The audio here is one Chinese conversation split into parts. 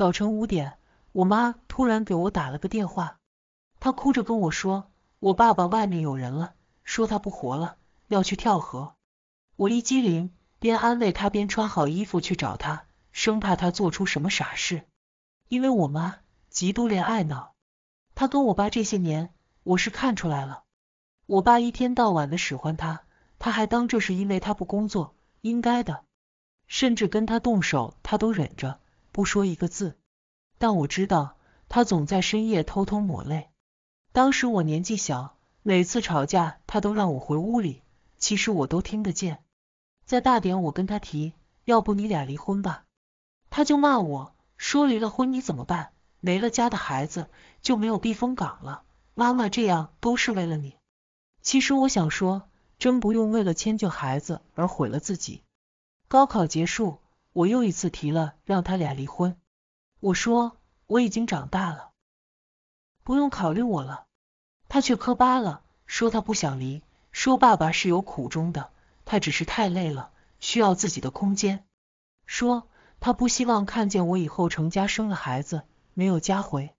早晨五点，我妈突然给我打了个电话，她哭着跟我说，我爸爸外面有人了，说他不活了，要去跳河。我一激灵，边安慰她边穿好衣服去找他，生怕他做出什么傻事。因为我妈极度恋爱脑，她跟我爸这些年，我是看出来了，我爸一天到晚的使唤她，她还当这是因为他不工作，应该的，甚至跟她动手她都忍着。不说一个字，但我知道他总在深夜偷偷抹泪。当时我年纪小，每次吵架他都让我回屋里，其实我都听得见。再大点，我跟他提，要不你俩离婚吧，他就骂我说离了婚你怎么办？没了家的孩子就没有避风港了。妈妈这样都是为了你。其实我想说，真不用为了迁就孩子而毁了自己。高考结束。我又一次提了让他俩离婚，我说我已经长大了，不用考虑我了。他却磕巴了，说他不想离，说爸爸是有苦衷的，他只是太累了，需要自己的空间，说他不希望看见我以后成家生了孩子没有家回。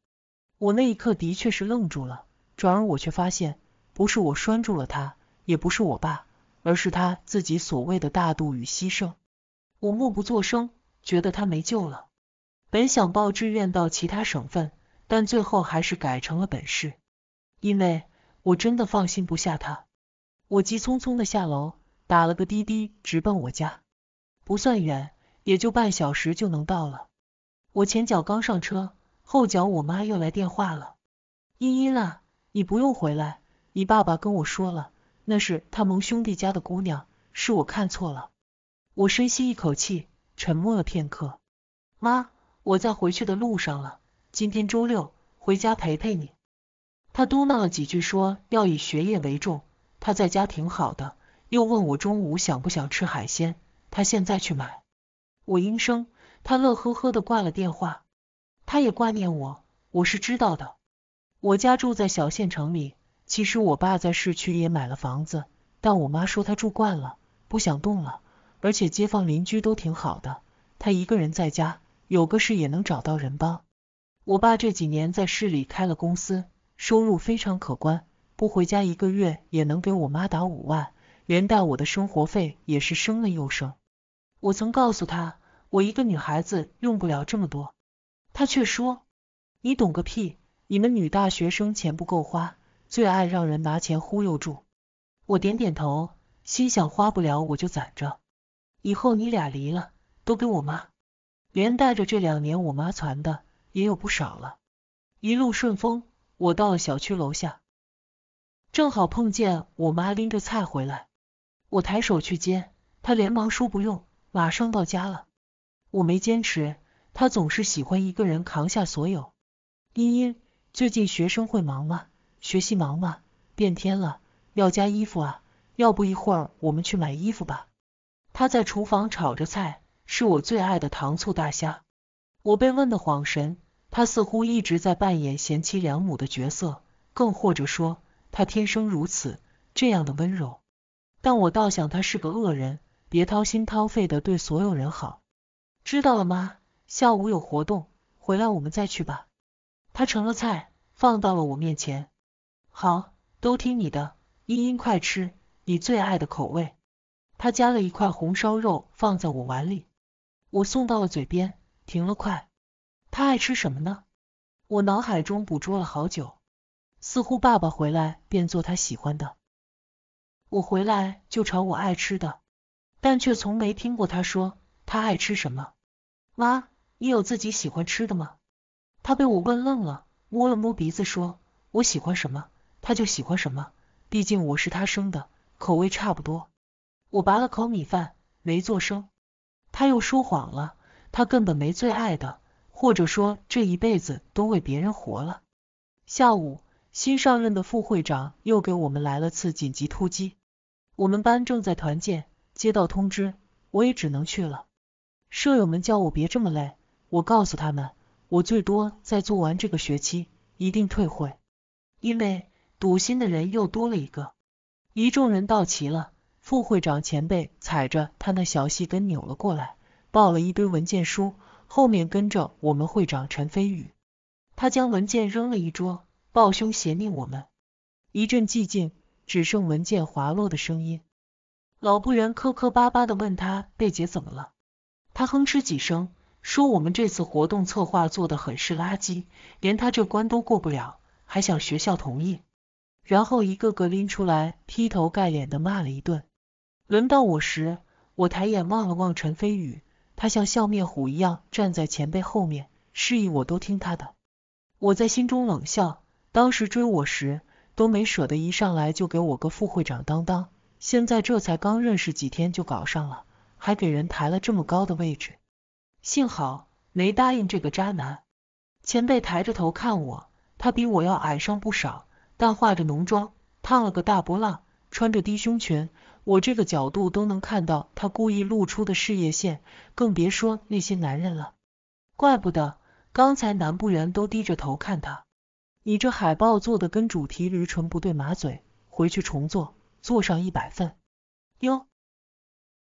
我那一刻的确是愣住了，转而我却发现，不是我拴住了他，也不是我爸，而是他自己所谓的大度与牺牲。我默不作声，觉得他没救了。本想报志愿到其他省份，但最后还是改成了本市，因为我真的放心不下他。我急匆匆的下楼，打了个滴滴，直奔我家。不算远，也就半小时就能到了。我前脚刚上车，后脚我妈又来电话了：“茵茵啊，你不用回来，你爸爸跟我说了，那是他蒙兄弟家的姑娘，是我看错了。”我深吸一口气，沉默了片刻。妈，我在回去的路上了，今天周六，回家陪陪你。他嘟囔了几句，说要以学业为重，他在家挺好的。又问我中午想不想吃海鲜，他现在去买。我应声，他乐呵呵的挂了电话。他也挂念我，我是知道的。我家住在小县城里，其实我爸在市区也买了房子，但我妈说他住惯了，不想动了。而且街坊邻居都挺好的，他一个人在家，有个事也能找到人帮。我爸这几年在市里开了公司，收入非常可观，不回家一个月也能给我妈打五万，连带我的生活费也是省了又省。我曾告诉他，我一个女孩子用不了这么多，他却说：“你懂个屁！你们女大学生钱不够花，最爱让人拿钱忽悠住。”我点点头，心想花不了我就攒着。以后你俩离了，都给我妈，连带着这两年我妈攒的也有不少了。一路顺风。我到了小区楼下，正好碰见我妈拎着菜回来，我抬手去接，她连忙说不用，马上到家了。我没坚持，她总是喜欢一个人扛下所有。茵茵，最近学生会忙吗？学习忙吗？变天了，要加衣服啊，要不一会儿我们去买衣服吧。他在厨房炒着菜，是我最爱的糖醋大虾。我被问得恍神，他似乎一直在扮演贤妻良母的角色，更或者说，他天生如此，这样的温柔。但我倒想他是个恶人，别掏心掏肺的对所有人好，知道了吗？下午有活动，回来我们再去吧。他盛了菜，放到了我面前。好，都听你的，茵茵快吃，你最爱的口味。他夹了一块红烧肉放在我碗里，我送到了嘴边，停了筷。他爱吃什么呢？我脑海中捕捉了好久，似乎爸爸回来便做他喜欢的，我回来就炒我爱吃的，但却从没听过他说他爱吃什么。妈，你有自己喜欢吃的吗？他被我问愣了，摸了摸鼻子说，我喜欢什么，他就喜欢什么，毕竟我是他生的，口味差不多。我扒了口米饭，没做声。他又说谎了，他根本没最爱的，或者说这一辈子都为别人活了。下午，新上任的副会长又给我们来了次紧急突击。我们班正在团建，接到通知，我也只能去了。舍友们叫我别这么累，我告诉他们，我最多再做完这个学期，一定退会。因为赌心的人又多了一个。一众人到齐了。副会长前辈踩着他那小细跟扭了过来，抱了一堆文件书，后面跟着我们会长陈飞宇。他将文件扔了一桌，抱胸斜睨我们。一阵寂静，只剩文件滑落的声音。老部员磕磕巴巴的问他：“贝姐怎么了？”他哼哧几声，说：“我们这次活动策划做的很是垃圾，连他这关都过不了，还想学校同意？”然后一个个拎出来，劈头盖脸的骂了一顿。轮到我时，我抬眼望了望陈飞宇，他像笑面虎一样站在前辈后面，示意我都听他的。我在心中冷笑，当时追我时都没舍得，一上来就给我个副会长当当。现在这才刚认识几天就搞上了，还给人抬了这么高的位置。幸好没答应这个渣男。前辈抬着头看我，他比我要矮上不少，但化着浓妆，烫了个大波浪，穿着低胸裙。我这个角度都能看到他故意露出的事业线，更别说那些男人了。怪不得刚才男部员都低着头看他。你这海报做的跟主题驴唇不对马嘴，回去重做，做上一百份。哟，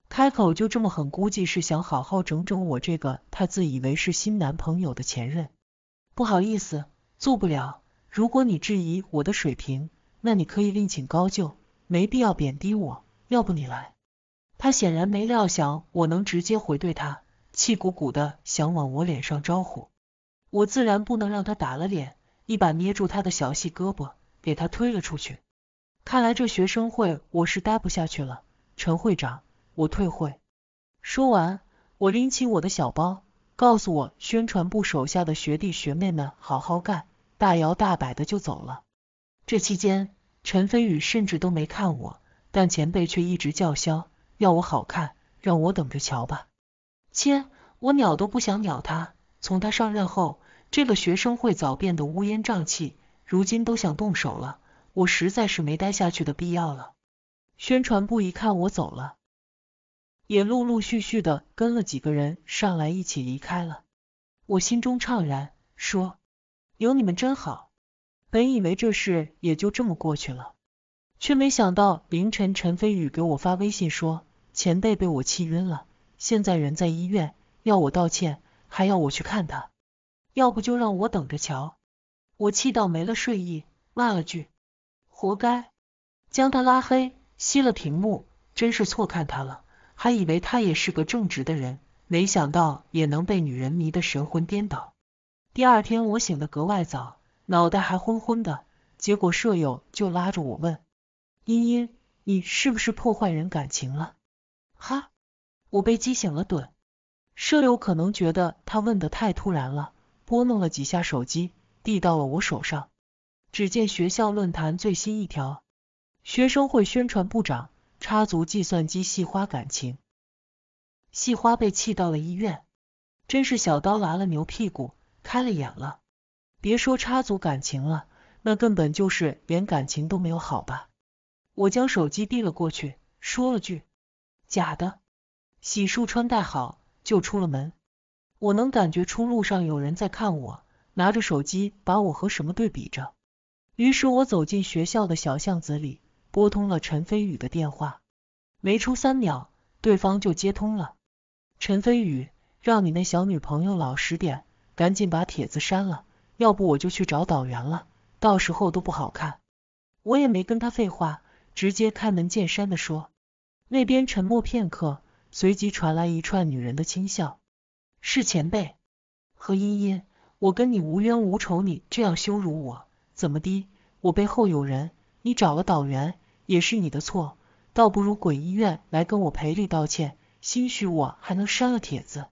开口就这么狠，估计是想好好整整我这个他自以为是新男朋友的前任。不好意思，做不了。如果你质疑我的水平，那你可以另请高就，没必要贬低我。要不你来？他显然没料想我能直接回怼他，气鼓鼓的想往我脸上招呼。我自然不能让他打了脸，一把捏住他的小细胳膊，给他推了出去。看来这学生会我是待不下去了，陈会长，我退会。说完，我拎起我的小包，告诉我宣传部手下的学弟学妹们好好干，大摇大摆的就走了。这期间，陈飞宇甚至都没看我。但前辈却一直叫嚣要我好看，让我等着瞧吧。切，我鸟都不想鸟他。从他上任后，这个学生会早变得乌烟瘴气，如今都想动手了，我实在是没待下去的必要了。宣传部一看我走了，也陆陆续续的跟了几个人上来一起离开了。我心中怅然，说：“有你们真好。”本以为这事也就这么过去了。却没想到凌晨，陈飞宇给我发微信说，前辈被我气晕了，现在人在医院，要我道歉，还要我去看他，要不就让我等着瞧。我气到没了睡意，骂了句，活该，将他拉黑，熄了屏幕。真是错看他了，还以为他也是个正直的人，没想到也能被女人迷得神魂颠倒。第二天我醒得格外早，脑袋还昏昏的，结果舍友就拉着我问。茵茵，你是不是破坏人感情了？哈，我被激醒了盹。舍友可能觉得他问得太突然了，拨弄了几下手机，递到了我手上。只见学校论坛最新一条：学生会宣传部长插足计算机系花感情，系花被气到了医院。真是小刀拉了牛屁股，开了眼了。别说插足感情了，那根本就是连感情都没有好吧？我将手机递了过去，说了句“假的”，洗漱穿戴好就出了门。我能感觉出路上有人在看我，拿着手机把我和什么对比着。于是我走进学校的小巷子里，拨通了陈飞宇的电话。没出三秒，对方就接通了。陈飞宇，让你那小女朋友老实点，赶紧把帖子删了，要不我就去找导员了，到时候都不好看。我也没跟他废话。直接开门见山的说，那边沉默片刻，随即传来一串女人的轻笑。是前辈，何茵茵，我跟你无冤无仇，你这样羞辱我，怎么的？我背后有人，你找了导员也是你的错，倒不如滚医院来跟我赔礼道歉，兴许我还能删了帖子。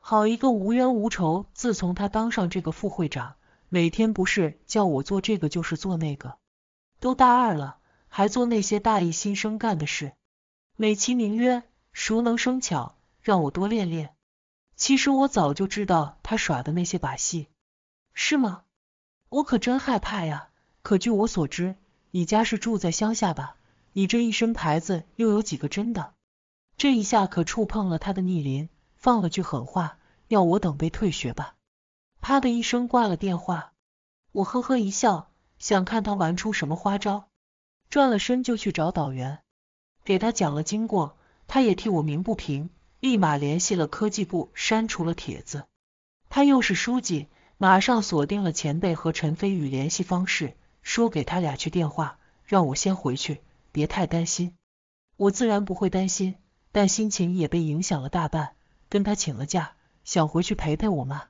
好一个无冤无仇，自从他当上这个副会长，每天不是叫我做这个就是做那个，都大二了。还做那些大一新生干的事，美其名曰熟能生巧，让我多练练。其实我早就知道他耍的那些把戏，是吗？我可真害怕呀！可据我所知，你家是住在乡下吧？你这一身牌子又有几个真的？这一下可触碰了他的逆鳞，放了句狠话，要我等被退学吧。啪的一声挂了电话，我呵呵一笑，想看他玩出什么花招。转了身就去找导员，给他讲了经过，他也替我鸣不平，立马联系了科技部删除了帖子。他又是书记，马上锁定了前辈和陈飞宇联系方式，说给他俩去电话，让我先回去，别太担心。我自然不会担心，但心情也被影响了大半，跟他请了假，想回去陪陪我妈。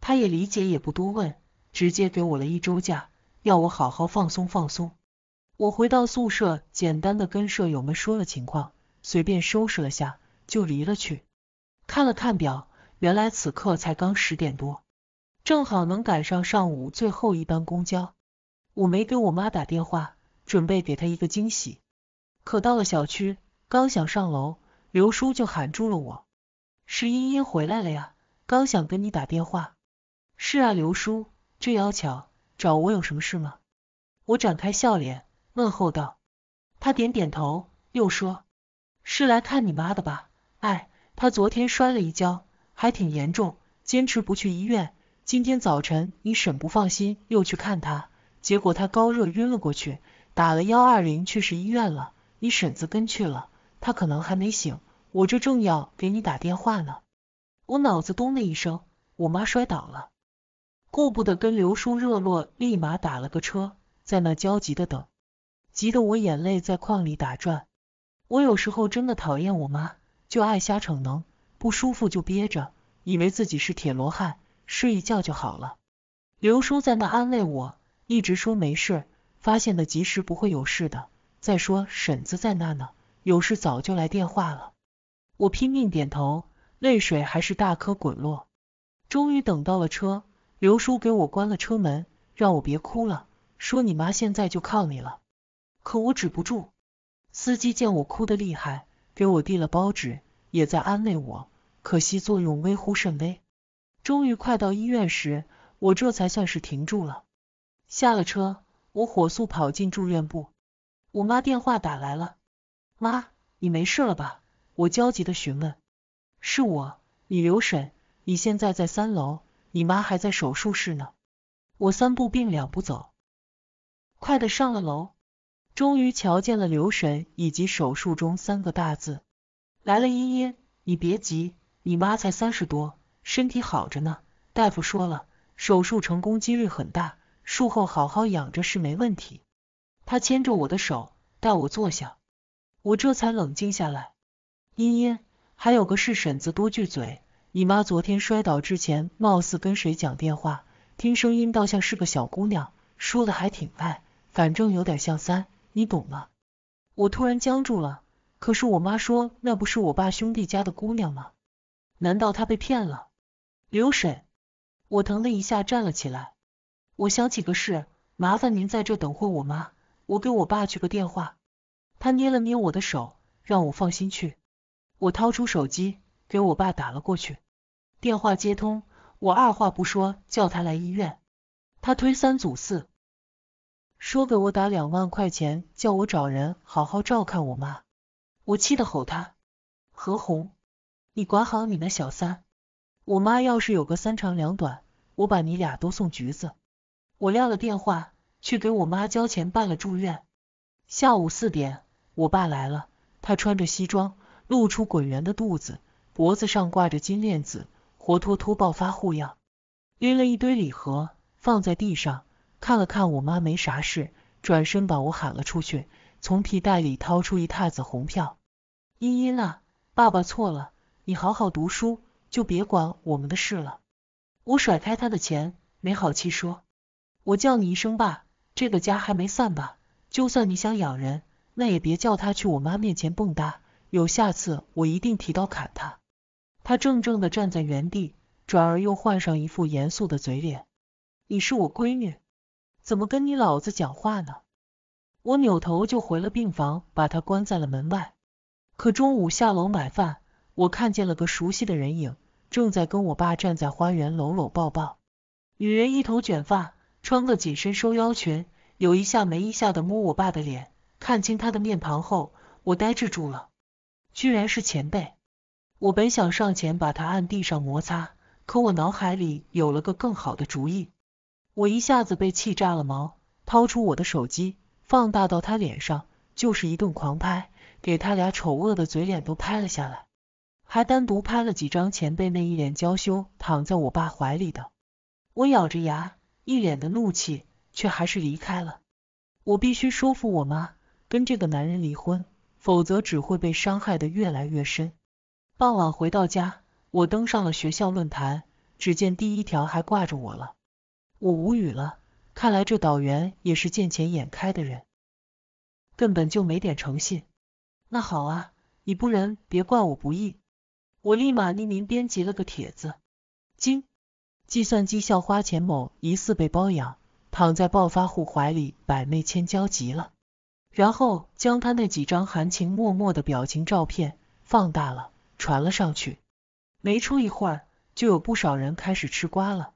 他也理解，也不多问，直接给我了一周假，要我好好放松放松。我回到宿舍，简单的跟舍友们说了情况，随便收拾了下就离了去。看了看表，原来此刻才刚十点多，正好能赶上上午最后一班公交。我没给我妈打电话，准备给她一个惊喜。可到了小区，刚想上楼，刘叔就喊住了我：“石茵茵回来了呀，刚想跟你打电话。”“是啊，刘叔，这巧，找我有什么事吗？”我展开笑脸。问候道，他点点头，又说：“是来看你妈的吧？哎，她昨天摔了一跤，还挺严重，坚持不去医院。今天早晨你婶不放心，又去看她，结果她高热晕了过去，打了幺二零去市医院了。你婶子跟去了，她可能还没醒。我这正要给你打电话呢，我脑子咚的一声，我妈摔倒了，顾不得跟刘叔热络，立马打了个车，在那焦急的等。”急得我眼泪在眶里打转，我有时候真的讨厌我妈，就爱瞎逞能，不舒服就憋着，以为自己是铁罗汉，睡一觉就好了。刘叔在那安慰我，一直说没事，发现的及时不会有事的，再说婶子在那呢，有事早就来电话了。我拼命点头，泪水还是大颗滚落。终于等到了车，刘叔给我关了车门，让我别哭了，说你妈现在就靠你了。可我止不住，司机见我哭得厉害，给我递了包纸，也在安慰我，可惜作用微乎甚微。终于快到医院时，我这才算是停住了。下了车，我火速跑进住院部。我妈电话打来了，妈，你没事了吧？我焦急的询问。是我，你刘婶，你现在在三楼，你妈还在手术室呢。我三步并两步走，快的上了楼。终于瞧见了刘婶以及手术中三个大字。来了，茵茵，你别急，你妈才三十多，身体好着呢。大夫说了，手术成功几率很大，术后好好养着是没问题。他牵着我的手，带我坐下，我这才冷静下来。茵茵，还有个事，婶子多句嘴，你妈昨天摔倒之前，貌似跟谁讲电话，听声音倒像是个小姑娘，说的还挺快，反正有点像三。你懂吗？我突然僵住了。可是我妈说，那不是我爸兄弟家的姑娘吗？难道他被骗了？刘婶，我疼了一下，站了起来。我想起个事，麻烦您在这等会我妈，我给我爸去个电话。他捏了捏我的手，让我放心去。我掏出手机，给我爸打了过去。电话接通，我二话不说叫他来医院。他推三阻四。说给我打两万块钱，叫我找人好好照看我妈。我气得吼他：“何红，你管好你那小三，我妈要是有个三长两短，我把你俩都送局子。”我撂了电话，去给我妈交钱办了住院。下午四点，我爸来了，他穿着西装，露出滚圆的肚子，脖子上挂着金链子，活脱脱暴发户样，拎了一堆礼盒放在地上。看了看我妈没啥事，转身把我喊了出去，从皮带里掏出一沓子红票。茵茵啊，爸爸错了，你好好读书，就别管我们的事了。我甩开他的钱，没好气说：“我叫你一声爸，这个家还没散吧？就算你想养人，那也别叫他去我妈面前蹦跶，有下次我一定提刀砍他。”他怔怔地站在原地，转而又换上一副严肃的嘴脸：“你是我闺女。”怎么跟你老子讲话呢？我扭头就回了病房，把他关在了门外。可中午下楼买饭，我看见了个熟悉的人影，正在跟我爸站在花园搂搂抱抱。女人一头卷发，穿个紧身收腰裙，有一下没一下的摸我爸的脸。看清他的面庞后，我呆滞住了，居然是前辈。我本想上前把他按地上摩擦，可我脑海里有了个更好的主意。我一下子被气炸了毛，掏出我的手机，放大到他脸上，就是一顿狂拍，给他俩丑恶的嘴脸都拍了下来，还单独拍了几张前辈那一脸娇羞躺在我爸怀里的。我咬着牙，一脸的怒气，却还是离开了。我必须说服我妈跟这个男人离婚，否则只会被伤害的越来越深。傍晚回到家，我登上了学校论坛，只见第一条还挂着我了。我无语了，看来这导员也是见钱眼开的人，根本就没点诚信。那好啊，你不仁，别怪我不义。我立马匿名编辑了个帖子，惊，计算机校花钱某疑似被包养，躺在暴发户怀里，百媚千娇极了。然后将他那几张含情脉脉的表情照片放大了，传了上去。没出一会儿，就有不少人开始吃瓜了。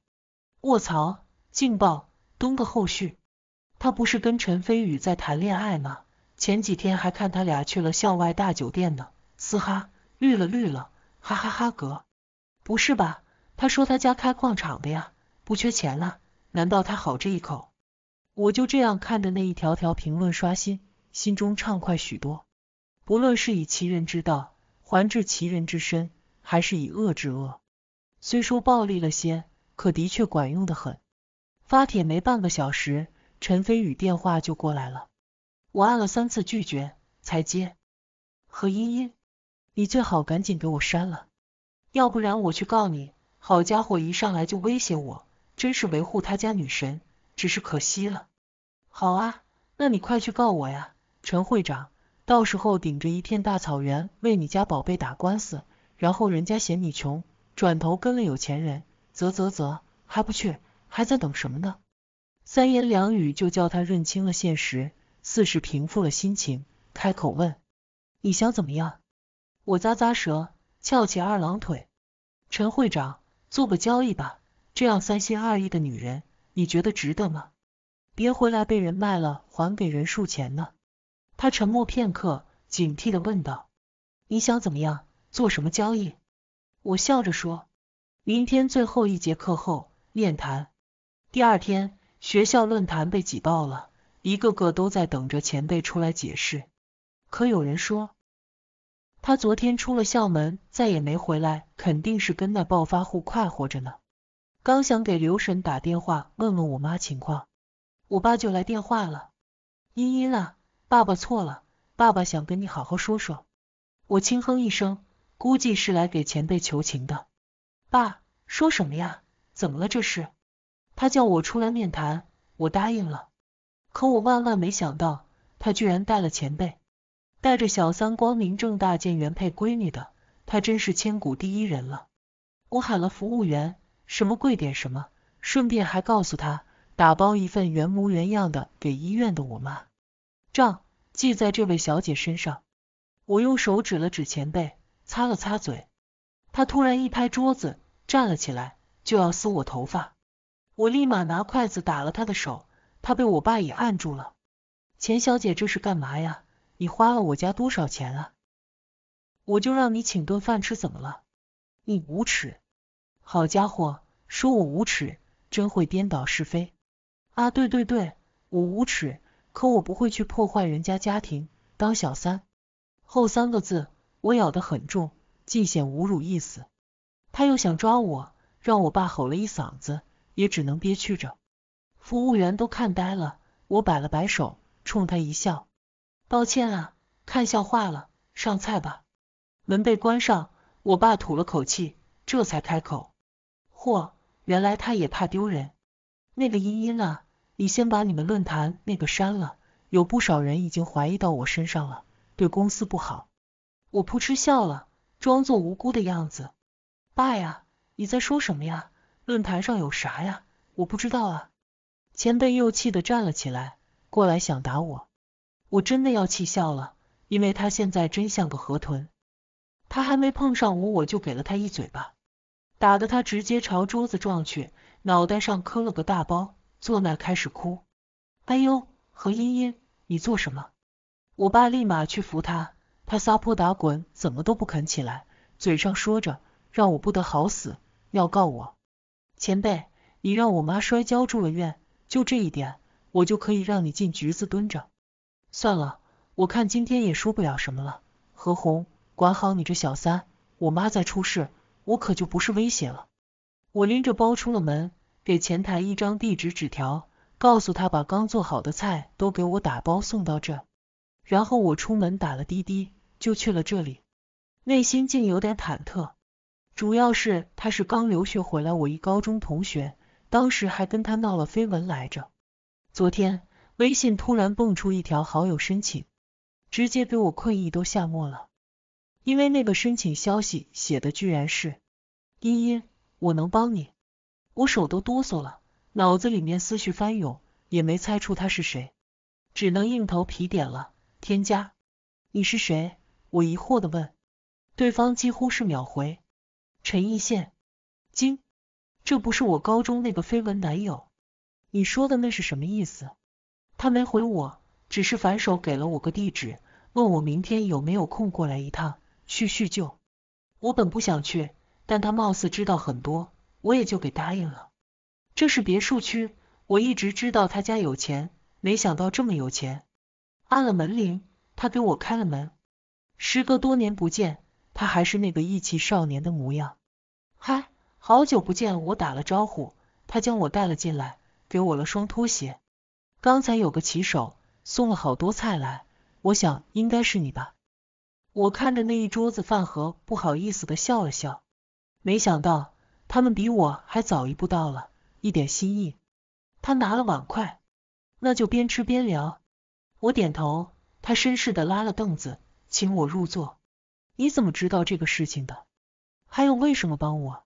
卧槽！劲爆东个后续，他不是跟陈飞宇在谈恋爱吗？前几天还看他俩去了校外大酒店呢。嘶哈，绿了绿了，哈哈哈哥，不是吧？他说他家开矿场的呀，不缺钱了。难道他好这一口？我就这样看着那一条条评论刷新，心中畅快许多。不论是以其人之道还治其人之身，还是以恶治恶，虽说暴力了些，可的确管用的很。发帖没半个小时，陈飞宇电话就过来了，我按了三次拒绝才接。何茵茵，你最好赶紧给我删了，要不然我去告你！好家伙，一上来就威胁我，真是维护他家女神，只是可惜了。好啊，那你快去告我呀，陈会长，到时候顶着一片大草原为你家宝贝打官司，然后人家嫌你穷，转头跟了有钱人，啧啧啧，还不去？还在等什么呢？三言两语就叫他认清了现实，似是平复了心情，开口问：“你想怎么样？”我咂咂舌，翘起二郎腿。陈会长，做个交易吧。这样三心二意的女人，你觉得值得吗？别回来被人卖了，还给人数钱呢。他沉默片刻，警惕的问道：“你想怎么样？做什么交易？”我笑着说：“明天最后一节课后面谈。”第二天，学校论坛被挤爆了，一个个都在等着前辈出来解释。可有人说，他昨天出了校门，再也没回来，肯定是跟那暴发户快活着呢。刚想给刘婶打电话问问我妈情况，我爸就来电话了。茵茵啊，爸爸错了，爸爸想跟你好好说说。我轻哼一声，估计是来给前辈求情的。爸，说什么呀？怎么了这是？他叫我出来面谈，我答应了。可我万万没想到，他居然带了前辈，带着小三光明正大见原配闺女的，他真是千古第一人了。我喊了服务员，什么贵点什么，顺便还告诉他，打包一份原模原样的给医院的我妈，账记在这位小姐身上。我用手指了指前辈，擦了擦嘴。他突然一拍桌子，站了起来，就要撕我头发。我立马拿筷子打了他的手，他被我爸也按住了。钱小姐这是干嘛呀？你花了我家多少钱啊？我就让你请顿饭吃，怎么了？你无耻！好家伙，说我无耻，真会颠倒是非。啊，对对对，我无耻，可我不会去破坏人家家庭当小三。后三个字我咬得很重，尽显侮辱意思。他又想抓我，让我爸吼了一嗓子。也只能憋屈着，服务员都看呆了。我摆了摆手，冲他一笑：“抱歉啊，看笑话了，上菜吧。”门被关上，我爸吐了口气，这才开口：“嚯，原来他也怕丢人。那个茵茵啊，你先把你们论坛那个删了，有不少人已经怀疑到我身上了，对公司不好。”我扑哧笑了，装作无辜的样子：“爸呀，你在说什么呀？”论坛上有啥呀？我不知道啊。前辈又气得站了起来，过来想打我，我真的要气笑了，因为他现在真像个河豚。他还没碰上我，我就给了他一嘴巴，打得他直接朝桌子撞去，脑袋上磕了个大包，坐那开始哭。哎呦，何茵茵，你做什么？我爸立马去扶他，他撒泼打滚，怎么都不肯起来，嘴上说着让我不得好死，要告我。前辈，你让我妈摔跤住了院，就这一点，我就可以让你进局子蹲着。算了，我看今天也输不了什么了。何红，管好你这小三，我妈再出事，我可就不是威胁了。我拎着包出了门，给前台一张地址纸条，告诉他把刚做好的菜都给我打包送到这。然后我出门打了滴滴，就去了这里。内心竟有点忐忑。主要是他是刚留学回来，我一高中同学，当时还跟他闹了绯闻来着。昨天微信突然蹦出一条好友申请，直接给我困意都吓没了。因为那个申请消息写的居然是“茵茵，我能帮你”，我手都哆嗦了，脑子里面思绪翻涌，也没猜出他是谁，只能硬头皮点了添加。你是谁？我疑惑的问，对方几乎是秒回。陈奕宪，惊，这不是我高中那个绯闻男友？你说的那是什么意思？他没回我，只是反手给了我个地址，问我明天有没有空过来一趟叙叙旧。我本不想去，但他貌似知道很多，我也就给答应了。这是别墅区，我一直知道他家有钱，没想到这么有钱。按了门铃，他给我开了门。时隔多年不见，他还是那个意气少年的模样。嗨，好久不见，我打了招呼，他将我带了进来，给我了双拖鞋。刚才有个骑手送了好多菜来，我想应该是你吧。我看着那一桌子饭盒，不好意思的笑了笑。没想到他们比我还早一步到了，一点心意。他拿了碗筷，那就边吃边聊。我点头，他绅士的拉了凳子，请我入座。你怎么知道这个事情的？他用为什么帮我？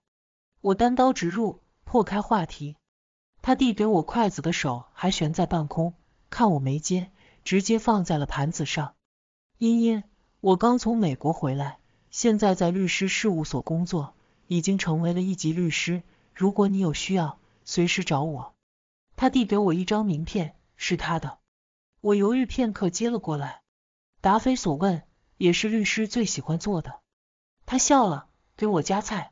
我单刀直入，破开话题。他递给我筷子的手还悬在半空，看我没接，直接放在了盘子上。茵茵，我刚从美国回来，现在在律师事务所工作，已经成为了一级律师。如果你有需要，随时找我。他递给我一张名片，是他的。我犹豫片刻，接了过来。答非所问，也是律师最喜欢做的。他笑了。给我夹菜，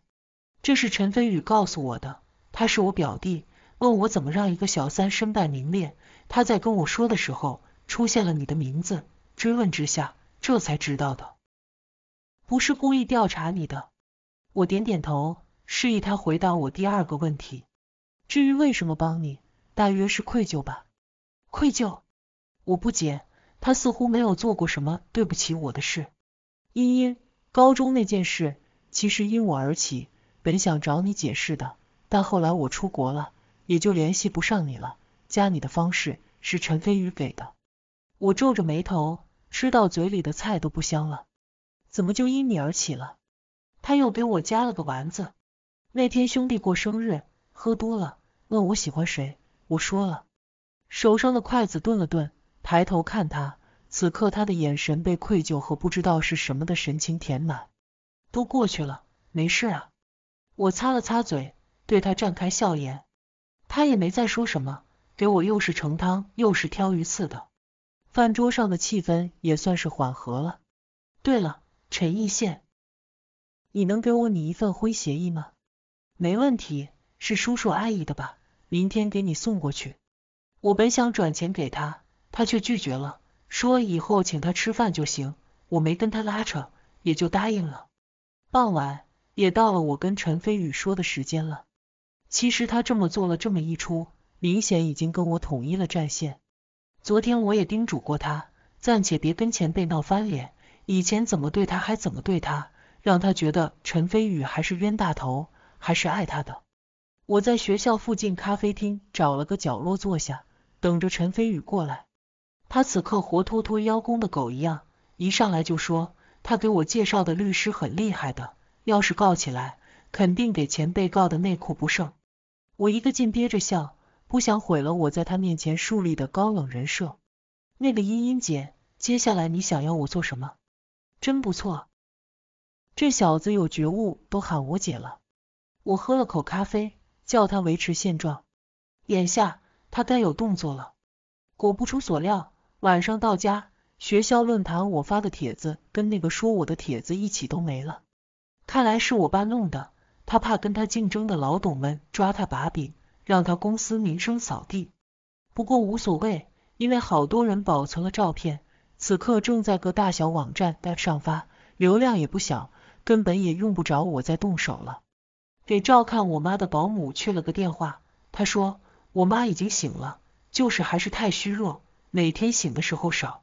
这是陈飞宇告诉我的，他是我表弟，问我怎么让一个小三身败名裂。他在跟我说的时候出现了你的名字，追问之下，这才知道的，不是故意调查你的。我点点头，示意他回答我第二个问题。至于为什么帮你，大约是愧疚吧。愧疚？我不解，他似乎没有做过什么对不起我的事。茵茵，高中那件事。其实因我而起，本想找你解释的，但后来我出国了，也就联系不上你了。加你的方式是陈飞宇给的。我皱着眉头，吃到嘴里的菜都不香了，怎么就因你而起了？他又给我加了个丸子。那天兄弟过生日，喝多了，问我喜欢谁，我说了。手上的筷子顿了顿，抬头看他，此刻他的眼神被愧疚和不知道是什么的神情填满。都过去了，没事啊。我擦了擦嘴，对他绽开笑颜。他也没再说什么，给我又是盛汤又是挑鱼刺的。饭桌上的气氛也算是缓和了。对了，陈奕宪，你能给我你一份婚协议吗？没问题，是叔叔阿姨的吧？明天给你送过去。我本想转钱给他，他却拒绝了，说以后请他吃饭就行。我没跟他拉扯，也就答应了。傍晚也到了，我跟陈飞宇说的时间了。其实他这么做了这么一出，明显已经跟我统一了战线。昨天我也叮嘱过他，暂且别跟前辈闹翻脸，以前怎么对他还怎么对他，让他觉得陈飞宇还是冤大头，还是爱他的。我在学校附近咖啡厅找了个角落坐下，等着陈飞宇过来。他此刻活脱脱邀功的狗一样，一上来就说。他给我介绍的律师很厉害的，要是告起来，肯定给前被告的内裤不剩。我一个劲憋着笑，不想毁了我在他面前树立的高冷人设。那个茵茵姐，接下来你想要我做什么？真不错，这小子有觉悟，都喊我姐了。我喝了口咖啡，叫他维持现状。眼下，他该有动作了。果不出所料，晚上到家。学校论坛我发的帖子跟那个说我的帖子一起都没了，看来是我爸弄的，他怕跟他竞争的老董们抓他把柄，让他公司名声扫地。不过无所谓，因为好多人保存了照片，此刻正在各大小网站上发，流量也不小，根本也用不着我再动手了。给照看我妈的保姆去了个电话，她说我妈已经醒了，就是还是太虚弱，每天醒的时候少。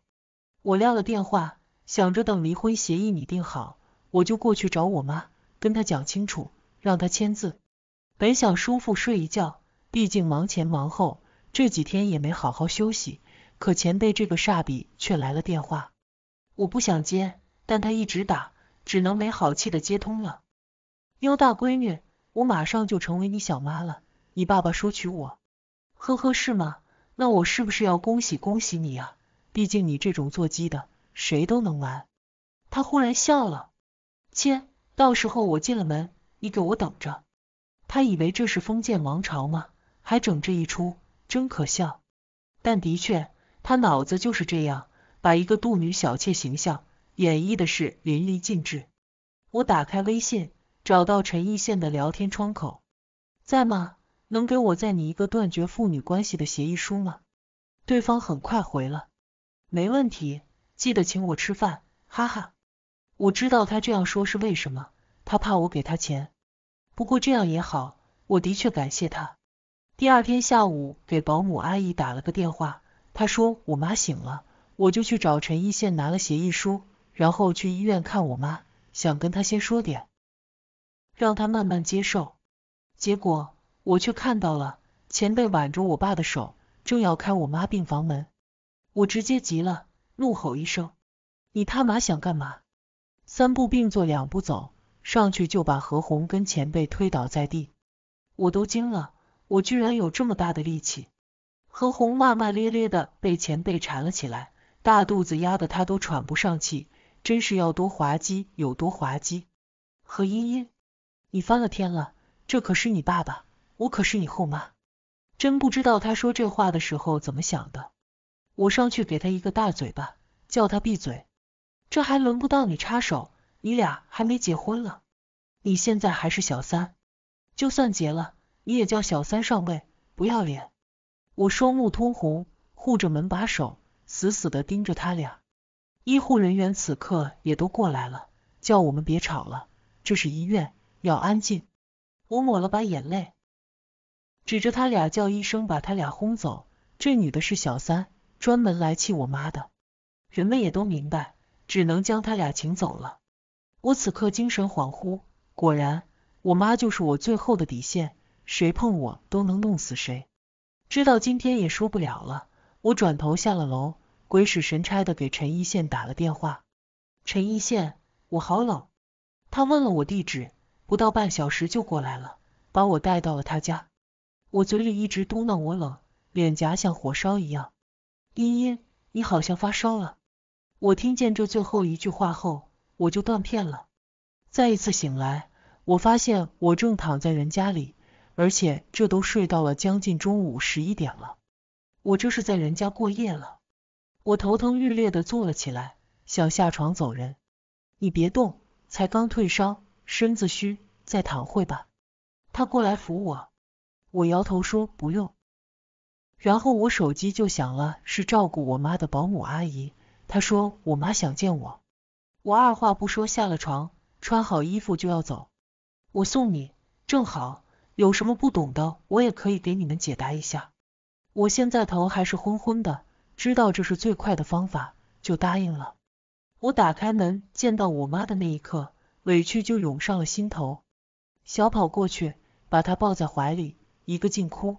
我撂了电话，想着等离婚协议拟定好，我就过去找我妈，跟她讲清楚，让她签字。本想舒服睡一觉，毕竟忙前忙后，这几天也没好好休息，可前辈这个煞笔却来了电话。我不想接，但他一直打，只能没好气的接通了。妞大闺女，我马上就成为你小妈了，你爸爸说娶我，呵呵，是吗？那我是不是要恭喜恭喜你啊？毕竟你这种做鸡的，谁都能玩。他忽然笑了，切，到时候我进了门，你给我等着。他以为这是封建王朝吗？还整这一出，真可笑。但的确，他脑子就是这样，把一个妒女小妾形象演绎的是淋漓尽致。我打开微信，找到陈逸仙的聊天窗口，在吗？能给我在你一个断绝父女关系的协议书吗？对方很快回了。没问题，记得请我吃饭，哈哈。我知道他这样说是为什么，他怕我给他钱。不过这样也好，我的确感谢他。第二天下午给保姆阿姨打了个电话，她说我妈醒了，我就去找陈一宪拿了协议书，然后去医院看我妈，想跟他先说点，让他慢慢接受。结果我却看到了，前辈挽着我爸的手，正要开我妈病房门。我直接急了，怒吼一声：“你他妈想干嘛？”三步并作两步走上去就把何红跟前辈推倒在地。我都惊了，我居然有这么大的力气！何红骂骂咧咧的被前辈缠了起来，大肚子压得他都喘不上气，真是要多滑稽有多滑稽。何茵茵，你翻了天了，这可是你爸爸，我可是你后妈，真不知道他说这话的时候怎么想的。我上去给他一个大嘴巴，叫他闭嘴。这还轮不到你插手，你俩还没结婚了，你现在还是小三。就算结了，你也叫小三上位，不要脸。我双目通红，护着门把手，死死的盯着他俩。医护人员此刻也都过来了，叫我们别吵了，这是医院，要安静。我抹了把眼泪，指着他俩叫医生把他俩轰走。这女的是小三。专门来气我妈的，人们也都明白，只能将他俩请走了。我此刻精神恍惚，果然，我妈就是我最后的底线，谁碰我都能弄死谁。知道今天也输不了了，我转头下了楼，鬼使神差的给陈一线打了电话。陈一线，我好冷。他问了我地址，不到半小时就过来了，把我带到了他家。我嘴里一直嘟囔我冷，脸颊像火烧一样。茵茵，你好像发烧了。我听见这最后一句话后，我就断片了。再一次醒来，我发现我正躺在人家里，而且这都睡到了将近中午十一点了。我这是在人家过夜了。我头疼欲裂的坐了起来，想下床走人。你别动，才刚退烧，身子虚，再躺会吧。他过来扶我，我摇头说不用。然后我手机就响了，是照顾我妈的保姆阿姨，她说我妈想见我，我二话不说下了床，穿好衣服就要走，我送你，正好，有什么不懂的我也可以给你们解答一下，我现在头还是昏昏的，知道这是最快的方法，就答应了。我打开门，见到我妈的那一刻，委屈就涌上了心头，小跑过去，把她抱在怀里，一个劲哭。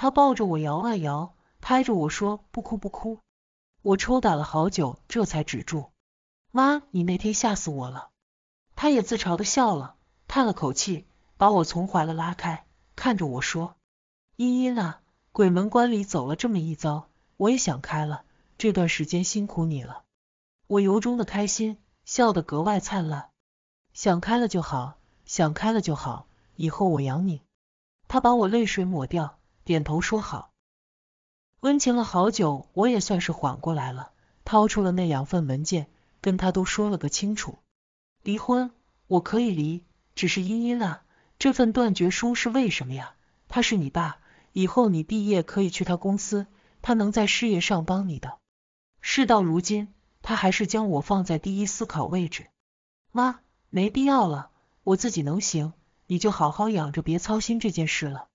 他抱着我摇啊摇，拍着我说不哭不哭。我抽打了好久，这才止住。妈，你那天吓死我了。他也自嘲的笑了，叹了口气，把我从怀了拉开，看着我说：茵茵啊，鬼门关里走了这么一遭，我也想开了。这段时间辛苦你了。我由衷的开心，笑得格外灿烂。想开了就好，想开了就好。以后我养你。他把我泪水抹掉。点头说好，温情了好久，我也算是缓过来了，掏出了那两份文件，跟他都说了个清楚。离婚，我可以离，只是茵茵啊，这份断绝书是为什么呀？他是你爸，以后你毕业可以去他公司，他能在事业上帮你的。事到如今，他还是将我放在第一思考位置。妈，没必要了，我自己能行，你就好好养着，别操心这件事了。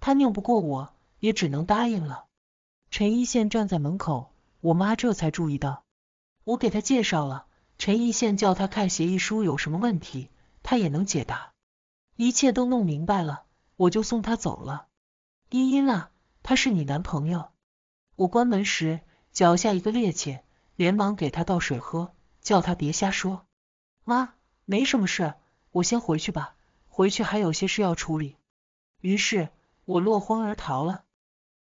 他拗不过我，也只能答应了。陈一宪站在门口，我妈这才注意到，我给他介绍了。陈一宪叫他看协议书有什么问题，他也能解答。一切都弄明白了，我就送他走了。茵茵啊，他是你男朋友。我关门时，脚下一个趔趄，连忙给他倒水喝，叫他别瞎说。妈，没什么事，我先回去吧，回去还有些事要处理。于是。我落荒而逃了。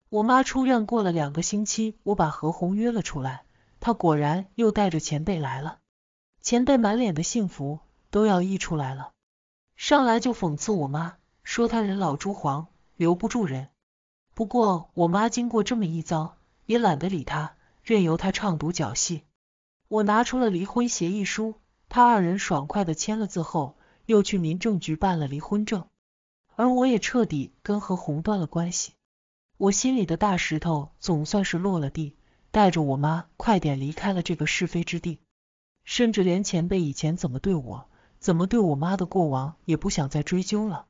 我妈出院过了两个星期，我把何红约了出来，她果然又带着前辈来了。前辈满脸的幸福都要溢出来了，上来就讽刺我妈，说她人老珠黄，留不住人。不过我妈经过这么一遭，也懒得理他，任由他唱独角戏。我拿出了离婚协议书，他二人爽快的签了字后，又去民政局办了离婚证。而我也彻底跟何红断了关系，我心里的大石头总算是落了地，带着我妈快点离开了这个是非之地，甚至连前辈以前怎么对我，怎么对我妈的过往也不想再追究了，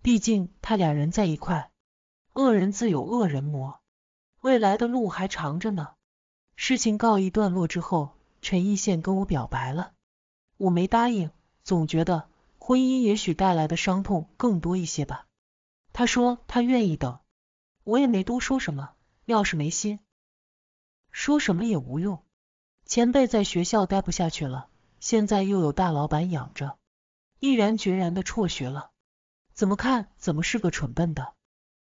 毕竟他俩人在一块，恶人自有恶人磨，未来的路还长着呢。事情告一段落之后，陈逸仙跟我表白了，我没答应，总觉得。婚姻也许带来的伤痛更多一些吧。他说他愿意等，我也没多说什么。要是没心，说什么也无用。前辈在学校待不下去了，现在又有大老板养着，毅然决然的辍学了。怎么看怎么是个蠢笨的，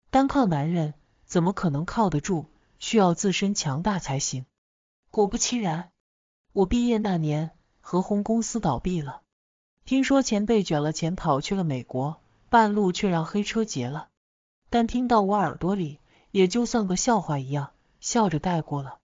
单靠男人怎么可能靠得住？需要自身强大才行。果不其然，我毕业那年，何红公司倒闭了。听说前辈卷了钱跑去了美国，半路却让黑车劫了。但听到我耳朵里，也就算个笑话一样，笑着带过了。